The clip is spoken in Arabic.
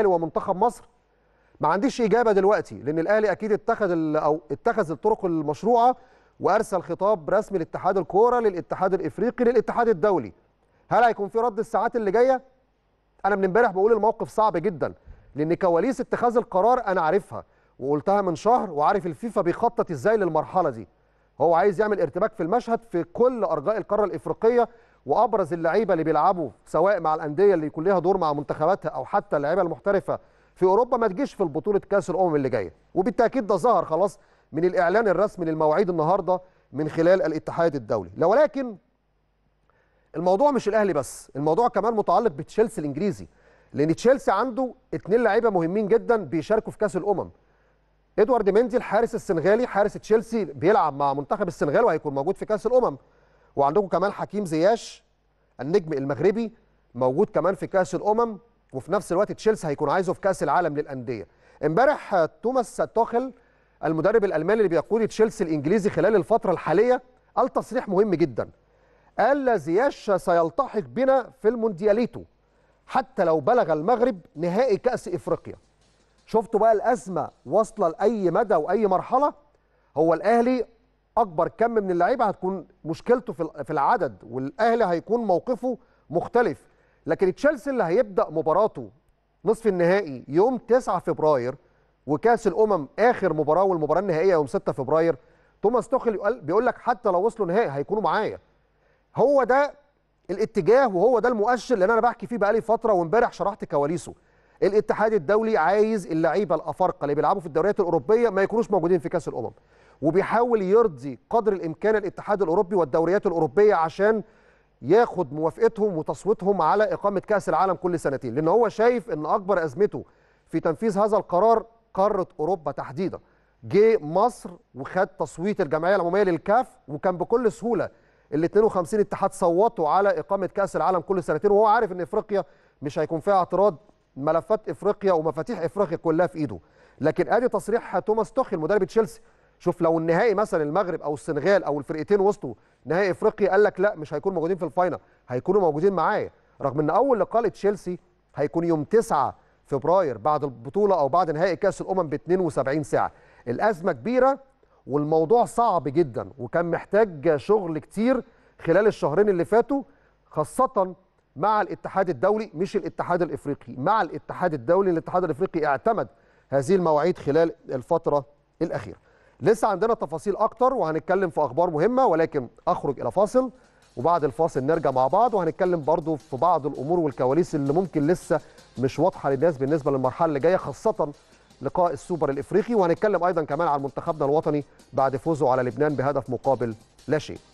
الاهلي ومنتخب مصر ما عنديش اجابه دلوقتي لان الاهلي اكيد اتخذ او اتخذ الطرق المشروعه وارسل خطاب رسمي لاتحاد الكوره للاتحاد الافريقي للاتحاد الدولي هل هيكون في رد الساعات اللي جايه انا من امبارح بقول الموقف صعب جدا لان كواليس اتخاذ القرار انا عارفها وقلتها من شهر وعارف الفيفا بيخطط ازاي للمرحله دي هو عايز يعمل ارتباك في المشهد في كل ارجاء القاره الافريقيه وابرز اللعيبه اللي بيلعبوا سواء مع الانديه اللي يكون لها دور مع منتخباتها او حتى اللعيبه المحترفه في اوروبا ما تجيش في بطوله كاس الامم اللي جايه وبالتاكيد ده ظهر خلاص من الاعلان الرسمي للمواعيد النهارده من خلال الاتحاد الدولي لو ولكن الموضوع مش الاهلي بس الموضوع كمان متعلق بتشيلسي الانجليزي لان تشيلسي عنده اتنين لعيبه مهمين جدا بيشاركوا في كاس الامم ادوارد مندي الحارس السنغالي حارس تشيلسي بيلعب مع منتخب السنغال وهيكون موجود في كاس الامم وعندكم كمان حكيم زياش النجم المغربي موجود كمان في كاس الامم وفي نفس الوقت تشيلسي هيكون عايزه في كاس العالم للانديه امبارح توماس توخل المدرب الالماني اللي بيقود تشيلسي الانجليزي خلال الفتره الحاليه قال تصريح مهم جدا قال زياش سيلتحق بنا في الموندياليتو حتى لو بلغ المغرب نهائي كاس افريقيا شفتوا بقى الازمه واصله لاي مدى واي مرحله هو الاهلي اكبر كم من اللعيبه هتكون مشكلته في العدد والاهلي هيكون موقفه مختلف لكن تشيلسي اللي هيبدا مباراته نصف النهائي يوم 9 فبراير وكاس الامم اخر مباراه والمباراه النهائيه يوم 6 فبراير توماس توخل بيقول لك حتى لو وصلوا نهائي هيكونوا معايا هو ده الاتجاه وهو ده المؤشر اللي انا بحكي فيه بقالي فتره وامبارح شرحت كواليسه الاتحاد الدولي عايز اللعيبه الافارقه اللي بيلعبوا في الدوريات الاوروبيه ما يكونوش موجودين في كاس الامم وبيحاول يرضي قدر الامكان الاتحاد الاوروبي والدوريات الاوروبيه عشان ياخد موافقتهم وتصويتهم على اقامه كاس العالم كل سنتين لان هو شايف ان اكبر ازمته في تنفيذ هذا القرار قاره اوروبا تحديدا جه مصر وخد تصويت الجمعيه العموميه للكاف وكان بكل سهوله ال 52 اتحاد صوتوا على اقامه كاس العالم كل سنتين وهو عارف ان افريقيا مش هيكون فيها اعتراض ملفات افريقيا ومفاتيح افريقيا كلها في ايده لكن ادي تصريح توماس توخيل مدرب تشيلسي شوف لو النهائي مثلا المغرب او السنغال او الفرقتين وصلوا نهائي افريقيا قال لك لا مش هيكونوا موجودين في الفاينل هيكونوا موجودين معايا رغم ان اول لقاء لتشيلسي هيكون يوم 9 فبراير بعد البطوله او بعد نهائي كاس الامم ب 72 ساعه الازمه كبيره والموضوع صعب جدا وكان محتاج شغل كتير خلال الشهرين اللي فاتوا خاصه مع الاتحاد الدولي مش الاتحاد الافريقي مع الاتحاد الدولي الاتحاد الافريقي اعتمد هذه المواعيد خلال الفتره الاخيره لسه عندنا تفاصيل اكتر وهنتكلم في اخبار مهمه ولكن اخرج الى فاصل وبعد الفاصل نرجع مع بعض وهنتكلم برضو في بعض الامور والكواليس اللي ممكن لسه مش واضحه للناس بالنسبه للمرحله اللي جايه خاصه لقاء السوبر الافريقي وهنتكلم ايضا كمان عن منتخبنا الوطني بعد فوزه على لبنان بهدف مقابل لا شيء